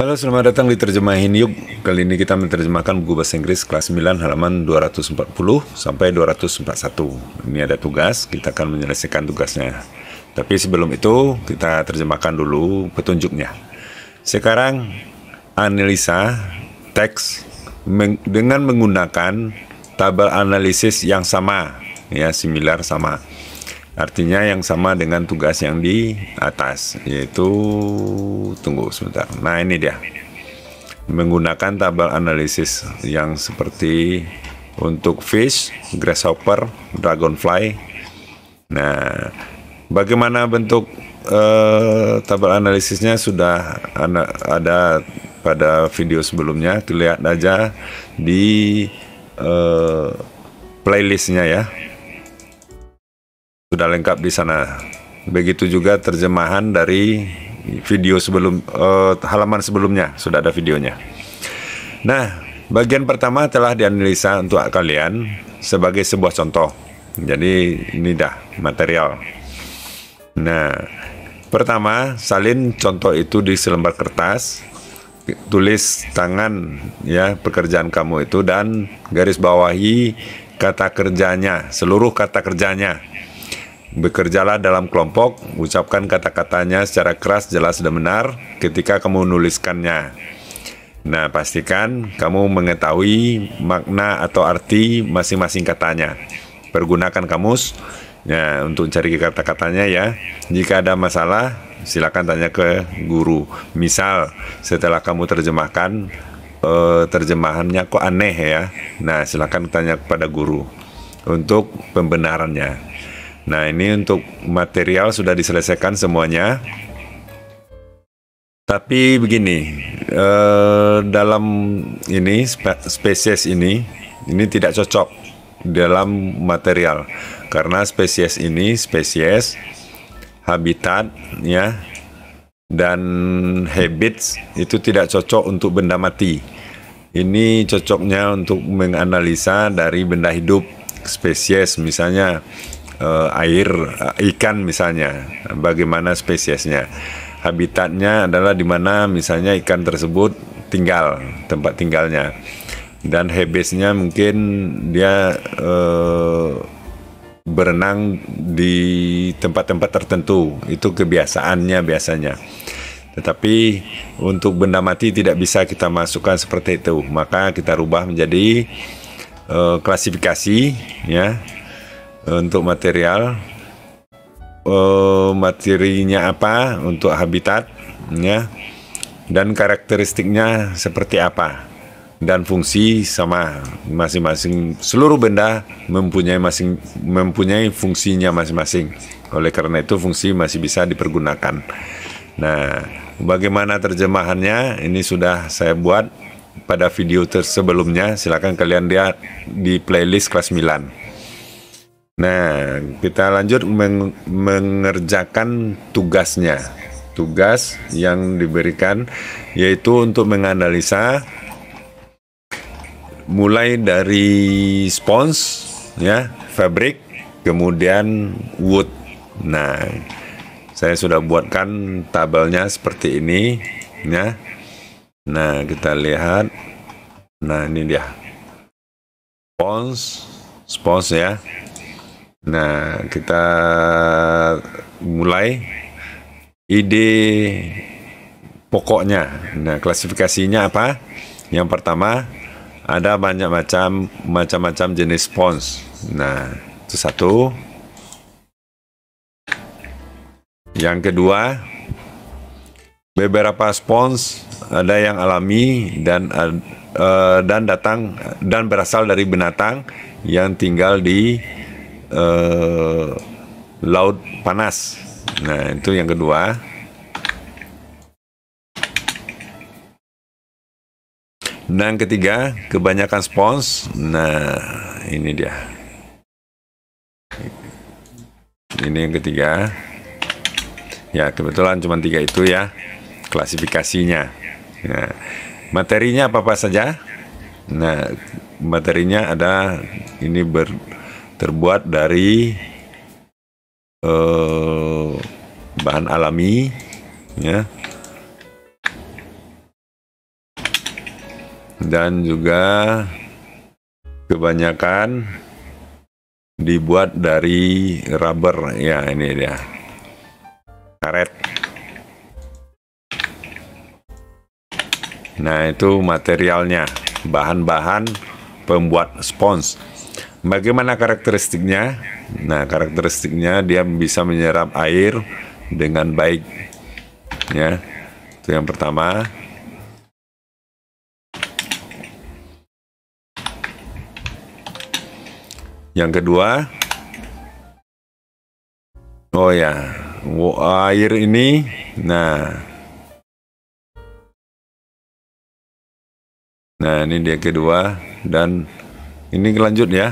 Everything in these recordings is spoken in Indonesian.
Halo, selamat datang di Terjemahin Yuk. Kali ini kita menerjemahkan buku bahasa Inggris kelas 9 halaman 240 sampai 241. Ini ada tugas, kita akan menyelesaikan tugasnya. Tapi sebelum itu, kita terjemahkan dulu petunjuknya. Sekarang, analisa teks meng dengan menggunakan tabel analisis yang sama, ya, similar sama. Artinya yang sama dengan tugas yang di atas, yaitu tunggu sebentar. Nah ini dia, menggunakan tabel analisis yang seperti untuk fish, grasshopper, dragonfly. Nah, bagaimana bentuk eh, tabel analisisnya sudah ada pada video sebelumnya, lihat aja di eh, playlistnya ya sudah lengkap di sana. Begitu juga terjemahan dari video sebelum uh, halaman sebelumnya sudah ada videonya. Nah, bagian pertama telah dianalisa untuk kalian sebagai sebuah contoh. Jadi ini dah material. Nah, pertama salin contoh itu di selembar kertas tulis tangan ya pekerjaan kamu itu dan garis bawahi kata kerjanya, seluruh kata kerjanya. Bekerjalah dalam kelompok, ucapkan kata-katanya secara keras, jelas, dan benar ketika kamu menuliskannya. Nah, pastikan kamu mengetahui makna atau arti masing-masing katanya. Pergunakan kamus ya, untuk cari kata-katanya ya. Jika ada masalah, silakan tanya ke guru. Misal, setelah kamu terjemahkan, eh, terjemahannya kok aneh ya. Nah, silakan tanya kepada guru untuk pembenarannya. Nah, ini untuk material sudah diselesaikan semuanya. Tapi begini, eh, dalam ini spesies ini ini tidak cocok dalam material karena spesies ini spesies habitat ya dan habits itu tidak cocok untuk benda mati. Ini cocoknya untuk menganalisa dari benda hidup spesies misalnya uh, air uh, ikan misalnya, bagaimana spesiesnya. Habitatnya adalah di mana misalnya ikan tersebut tinggal, tempat tinggalnya. Dan habisnya mungkin dia uh, berenang di tempat-tempat tertentu. Itu kebiasaannya biasanya. Tetapi untuk benda mati tidak bisa kita masukkan seperti itu. Maka kita rubah menjadi uh, klasifikasi ya Eh, untuk material uh, materinya apa untuk habitat ya dan karakteristiknya seperti apa dan fungsi sama masing-masing seluruh benda mempunyai masing mempunyai fungsinya masing-masing oleh karena itu fungsi masih bisa dipergunakan nah bagaimana terjemahannya ini sudah saya buat pada video tersebelumnya. silahkan kalian lihat di playlist kelas 9 Nah, kita lanjut meng mengerjakan tugasnya. Tugas yang diberikan yaitu untuk menganalisa mulai dari spons ya, fabric, kemudian wood. Nah, saya sudah buatkan tabelnya seperti ini ya. Nah, kita lihat. Nah, ini dia. Spons, spons ya. Nah, kita mulai ide pokoknya. Nah, klasifikasinya apa? Yang pertama, ada banyak macam macam-macam jenis spons. Nah, itu satu. Yang kedua, beberapa spons ada yang alami dan uh, dan datang dan berasal dari binatang yang tinggal di Eh, laut panas. Nah, itu yang kedua. Dan ketiga, kebanyakan spons. Nah, ini dia. Ini yang ketiga. Ya, kebetulan cuma tiga itu ya klasifikasinya. Nah, materinya apa-apa saja. Nah, materinya ada ini ber terbuat dari uh, bahan alami ya dan juga kebanyakan dibuat dari rubber ya ini dia karet nah itu materialnya bahan-bahan pembuat spons Bagaimana karakteristiknya? Nah, karakteristiknya dia bisa menyerap air dengan baik. Ya, itu yang pertama. Yang kedua, oh ya, air ini, nah, nah ini dia kedua dan ini lanjut ya.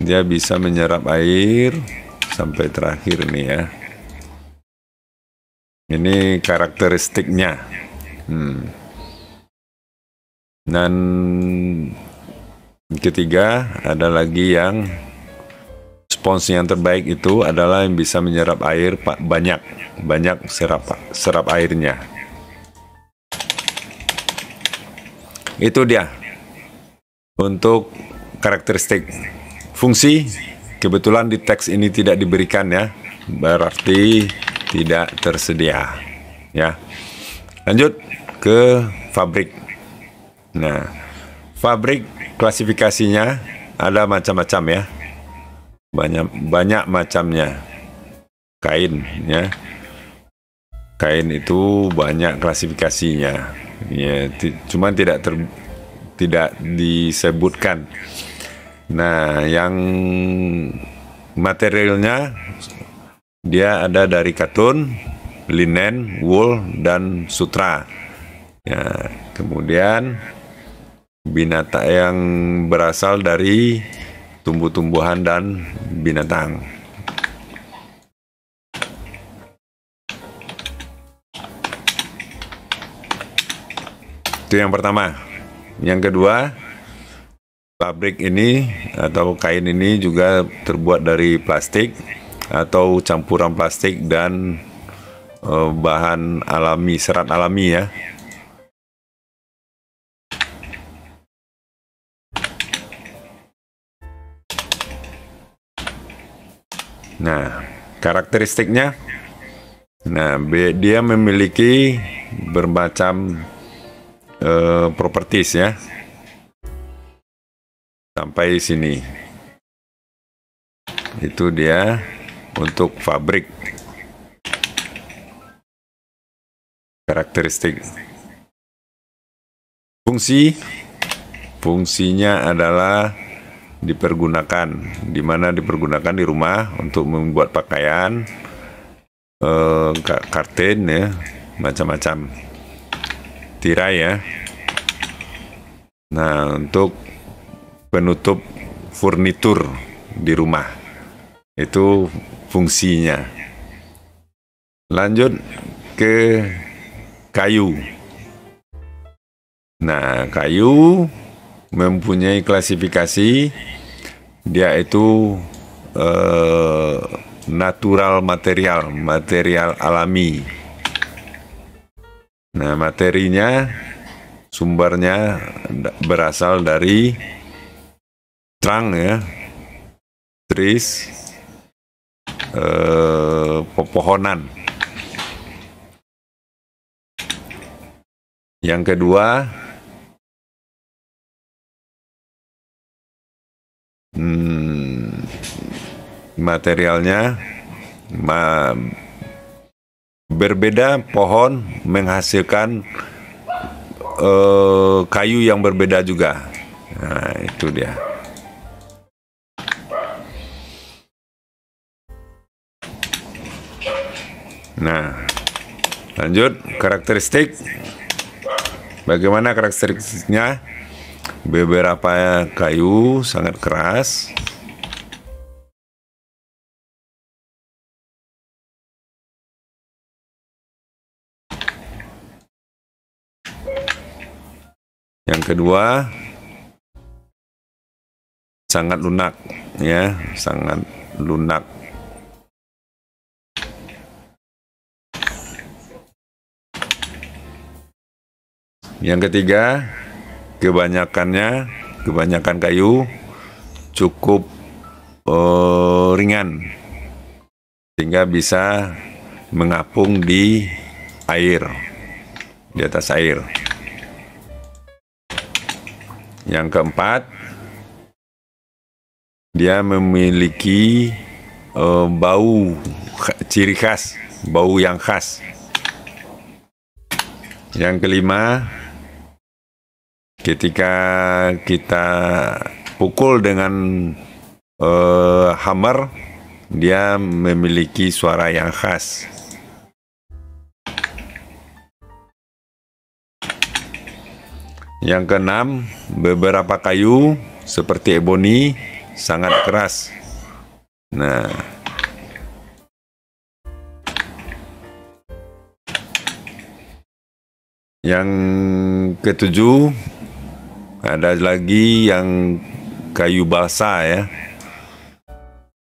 Dia bisa menyerap air sampai terakhir nih ya. Ini karakteristiknya. Hmm. Dan ketiga ada lagi yang spons yang terbaik itu adalah yang bisa menyerap air banyak, banyak serap serap airnya. Itu dia untuk karakteristik Fungsi kebetulan di teks ini tidak diberikan ya, berarti tidak tersedia. Ya. Lanjut ke fabrik. Nah, fabrik klasifikasinya ada macam-macam ya. Banyak banyak macamnya. Kain ya. Kain itu banyak klasifikasinya. Ya, cuman tidak ter, tidak disebutkan Nah, yang materialnya dia ada dari katun, linen, wool, dan sutra. Ya, kemudian binatang yang berasal dari tumbuh-tumbuhan dan binatang. Itu yang pertama. Yang kedua, Pabrik ini atau kain ini juga terbuat dari plastik atau campuran plastik dan uh, bahan alami, serat alami ya. Nah, karakteristiknya nah dia memiliki bermacam uh, properties ya sampai sini. Itu dia untuk fabrik. Karakteristik. Fungsi fungsinya adalah dipergunakan di mana dipergunakan di rumah untuk membuat pakaian eh, karten ya macam-macam tirai ya nah untuk penutup furnitur di rumah. Itu fungsinya. Lanjut ke kayu. Nah, kayu mempunyai klasifikasi dia itu eh, natural material, material alami. Nah, materinya sumbernya berasal dari Trang ya. Tris eh, pepohonan. Yang kedua hmm, materialnya ma berbeda pohon menghasilkan eh, kayu yang berbeda juga. Nah, itu dia. Nah, lanjut karakteristik. Bagaimana karakteristiknya? Beberapa kayu sangat keras, Yang kedua sangat lunak ya, sangat lunak Yang ketiga, kebanyakannya kebanyakan kayu cukup uh, ringan sehingga bisa mengapung di air di atas air. Yang keempat, dia memiliki uh, bau ciri khas, bau yang khas. Yang kelima, Ketika kita pukul dengan uh, hammer, dia memiliki suara yang khas. Yang keenam, beberapa kayu seperti ebony sangat keras. Nah, yang ketujuh, ada lagi yang kayu balsa ya.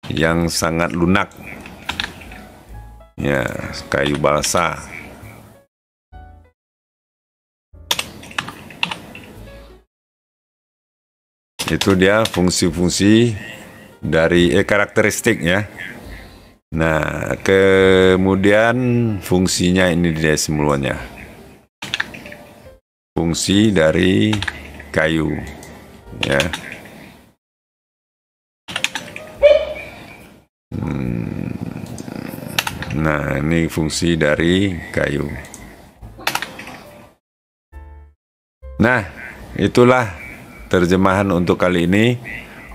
Yang sangat lunak. Ya, kayu balsa. Itu dia fungsi-fungsi dari eh, karakteristik ya. Nah, kemudian fungsinya ini dia semuanya. Fungsi dari kayu ya hmm. nah ini fungsi dari kayu nah itulah terjemahan untuk kali ini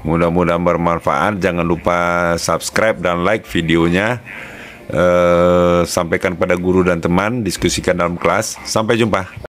mudah-mudahan bermanfaat jangan lupa subscribe dan like videonya Uh, sampaikan pada guru dan teman, diskusikan dalam kelas. Sampai jumpa.